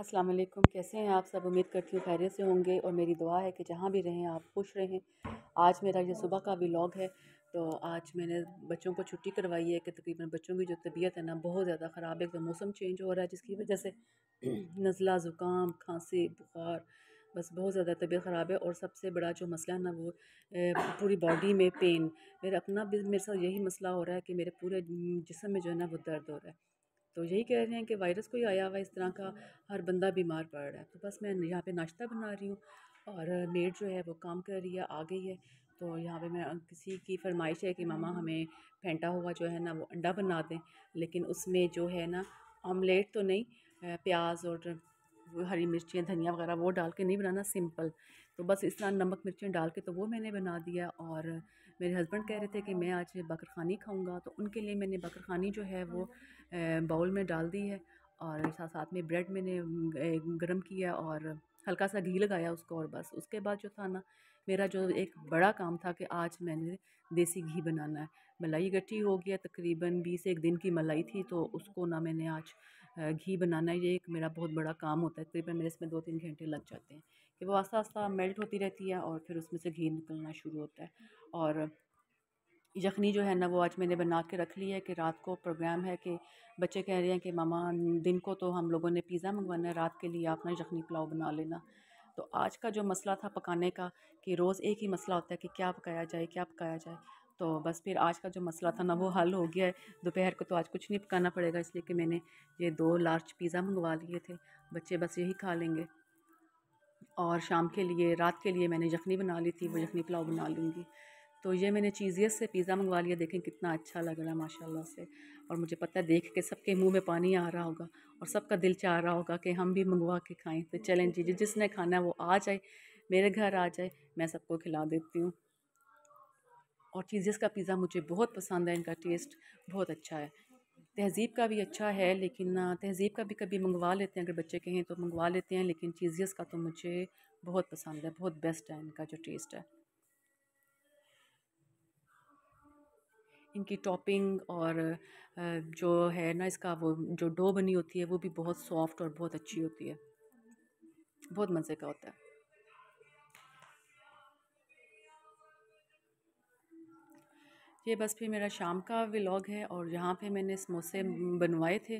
अस्सलाम वालेकुम कैसे हैं आप सब उम्मीद करती हूँ खैरियत से होंगे और मेरी दुआ है कि जहाँ भी रहें आप खुश रहें आज मेरा ये सुबह का व्लॉग है तो आज मैंने बच्चों को छुट्टी करवाई है कि तकरीबन बच्चों की जो तबीयत है ना बहुत ज़्यादा ख़राब है एकदम तो मौसम चेंज हो रहा है जिसकी वजह से नज़ला ज़ुकाम खांसी बुखार बस बहुत ज़्यादा तबीयत ख़राब है और सबसे बड़ा जो मसला है ना वो पूरी बॉडी में पेन मेरा अपना भी मेरे साथ यही मसला हो रहा है कि मेरे पूरे जिसम में जो है ना वो दर्द हो रहा है तो यही कह रहे हैं कि वायरस कोई आया हुआ इस तरह का हर बंदा बीमार पड़ रहा है तो बस मैं यहाँ पे नाश्ता बना रही हूँ और मेड जो है वो काम कर रही है आ गई है तो यहाँ पे मैं किसी की फरमाइश है कि मामा हमें फेंटा हुआ जो है ना वो अंडा बना दें लेकिन उसमें जो है ना ऑमलेट तो नहीं प्याज और हरी मिर्चियाँ धनिया वगैरह वो डाल के नहीं बनाना सिंपल तो बस इस तरह नमक मिर्चियाँ डाल के तो वो मैंने बना दिया और मेरे हस्बैंड कह रहे थे कि मैं आज बकरखानी खाऊंगा तो उनके लिए मैंने बकरखानी जो है वो बाउल में डाल दी है और साथ साथ में ब्रेड मैंने गर्म किया और हल्का सा घी लगाया उसको और बस उसके बाद जो था ना मेरा जो एक बड़ा काम था कि आज मैंने देसी घी बनाना है मलाई इकट्ठी हो गया तकरीबन बीस एक दिन की मलाई थी तो उसको ना मैंने आज घी बनाना ये एक मेरा बहुत बड़ा काम होता है तकरीबन मेरे इसमें दो तीन घंटे लग जाते हैं कि वो आस्ता आस्ता मेल्ट होती रहती है और फिर उसमें से घी निकलना शुरू होता है और यखनी जो है ना वो आज मैंने बना के रख ली है कि रात को प्रोग्राम है कि बच्चे कह रहे हैं कि मामा दिन को तो हम लोगों ने पिज़्ज़ा मंगवाना है रात के लिए आप ना यखनी पुलाव बना लेना तो आज का जो मसला था पकाने का कि रोज़ एक ही मसला होता है कि क्या पकाया जाए क्या पकाया जाए तो बस फिर आज का जो मसला था ना वो हल हो गया है दोपहर को तो आज कुछ नहीं पकाना पड़ेगा इसलिए कि मैंने ये दो लार्ज पिज़्ज़ा मंगवा लिए थे बच्चे बस यही खा लेंगे और शाम के लिए रात के लिए मैंने यखनी बना ली थी वो यखनी पुलाव बना लूँगी तो ये मैंने चीज़ियत से पिज़्ज़ा मंगवा लिया देखें कितना अच्छा लग रहा है माशाल्लाह से और मुझे पता है देख के सबके मुंह में पानी आ रहा होगा और सबका दिल चाह रहा होगा कि हम भी मंगवा के खाएं तो चलें जी जिसने खाना है वो आ जाए मेरे घर आ जाए मैं सबको खिला देती हूँ और चीज़ियस का पिज़्ज़ा मुझे बहुत पसंद है इनका टेस्ट बहुत अच्छा है तहज़ीब का भी अच्छा है लेकिन तहज़ीब का भी कभी मंगवा लेते हैं अगर बच्चे कहें तो मंगवा लेते हैं लेकिन चीज़ियस का तो मुझे बहुत पसंद है बहुत बेस्ट है इनका जो टेस्ट है इनकी टॉपिंग और जो है ना इसका वो जो डो बनी होती है वो भी बहुत सॉफ्ट और बहुत अच्छी होती है बहुत मज़े का होता है ये बस फिर मेरा शाम का व्लॉग है और यहाँ पे मैंने समोसे बनवाए थे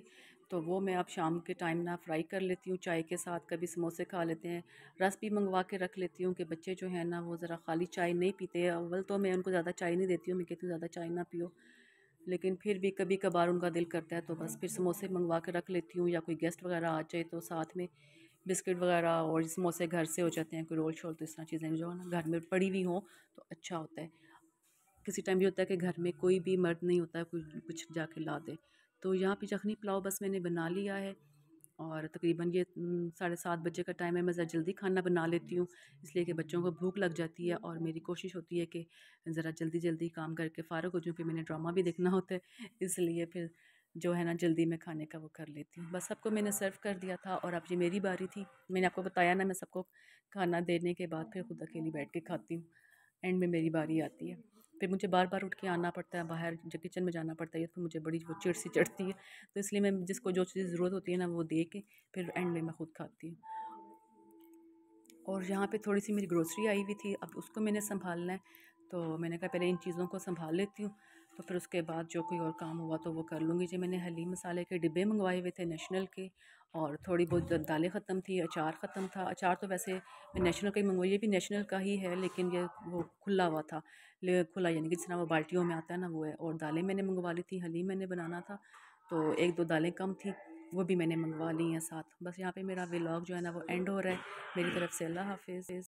तो वो मैं अब शाम के टाइम ना फ्राई कर लेती हूँ चाय के साथ कभी समोसे खा लेते हैं रस भी मंगवा के रख लेती हूँ कि बच्चे जो हैं ना वो ज़रा खाली चाय नहीं पीते अव्वल तो मैं उनको ज़्यादा चाय नहीं देती हूँ मैं कहती हूँ ज़्यादा चाय ना पियो लेकिन फिर भी कभी कभार उनका दिल करता है तो बस फिर समोसे मंगवा के रख लेती हूँ या कोई गेस्ट वगैरह आ जाए तो साथ में बिस्किट वगैरह और समोसे घर से हो जाते हैं कोई रोल शोल तो इस तरह चीज़ें जो है ना घर में पड़ी हुई हों तो अच्छा होता है किसी टाइम ये होता है कि घर में कोई भी मर्द नहीं होता है कुछ कुछ जाके ला दे तो यहाँ पे जखनी पुलाव बस मैंने बना लिया है और तकरीबन ये साढ़े सात बजे का टाइम है मैं ज़रा जल्दी खाना बना लेती हूँ इसलिए कि बच्चों को भूख लग जाती है और मेरी कोशिश होती है कि ज़रा जल्दी जल्दी काम करके फ़ारग हो जाऊँ फिर मैंने ड्रामा भी देखना होता है इसलिए फिर जो है ना जल्दी मैं खाने का वो कर लेती हूँ बस सबको मैंने सर्व कर दिया था और अब ये मेरी बारी थी मैंने आपको बताया ना मैं सबको खाना देने के बाद फिर खुद अकेली बैठ के खाती हूँ एंड में मेरी बारी आती है फिर मुझे बार बार उठ के आना पड़ता है बाहर किचन में जाना पड़ता है या तो मुझे बड़ी वो चिड़ सी चढ़ती है तो इसलिए मैं जिसको जो चीज़ ज़रूरत होती है ना वो दे के फिर एंड में मैं खुद खाती हूँ और यहाँ पे थोड़ी सी मेरी ग्रोसरी आई हुई थी अब उसको मैंने संभालना है तो मैंने कहा पहले इन चीज़ों को संभाल लेती हूँ तो फिर उसके बाद जो कोई और काम हुआ तो वो कर लूँगी जी मैंने हलीम मसाले के डिब्बे मंगवाए हुए थे नेशनल के और थोड़ी बहुत दालें ख़त्म थी अचार ख़त्म था अचार तो वैसे मैं नेशनल का ही मंगवाई ये भी नेशनल का ही है लेकिन ये वो खुला हुआ था खुला यानी कि जिस वो बाल्टियों में आता है ना वो है और दालें मैंने मंगवा ली थी हलीम मैंने बनाना था तो एक दो दालें कम थी वो भी मैंने मंगवा ली हैं साथ बस यहाँ पर मेरा व्लाग जो है ना वो एंड हो रहा है मेरी तरफ से अल्लाह हाफिज़